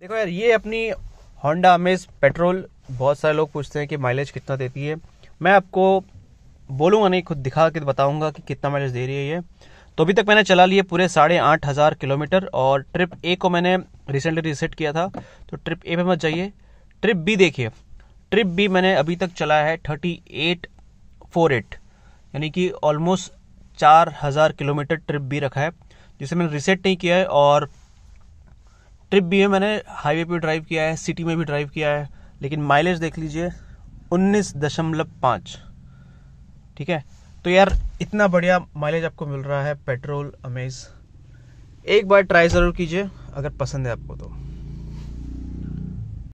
देखो यार ये अपनी होंडा अमेज पेट्रोल बहुत सारे लोग पूछते हैं कि माइलेज कितना देती है मैं आपको बोलूँगा नहीं खुद दिखा के बताऊँगा कि कितना माइलेज दे रही है ये तो अभी तक मैंने चला लिए पूरे साढ़े आठ हज़ार किलोमीटर और ट्रिप ए को मैंने रिसेंटली रिसेट किया था तो ट्रिप ए पे मत जाइए ट्रिप बी देखिए ट्रिप बी मैंने अभी तक चलाया है थर्टी एट फोर एट यानी कि ऑलमोस्ट चार हज़ार किलोमीटर ट्रिप बी रखा है जिसे मैंने रिसेट नहीं किया है और ट्रिप भी है मैंने हाईवे पे ड्राइव किया है सिटी में भी ड्राइव किया है लेकिन माइलेज देख लीजिए उन्नीस दशमलव पाँच ठीक है तो यार इतना बढ़िया माइलेज आपको मिल रहा है पेट्रोल अमेज एक बार ट्राई ज़रूर कीजिए अगर पसंद है आपको तो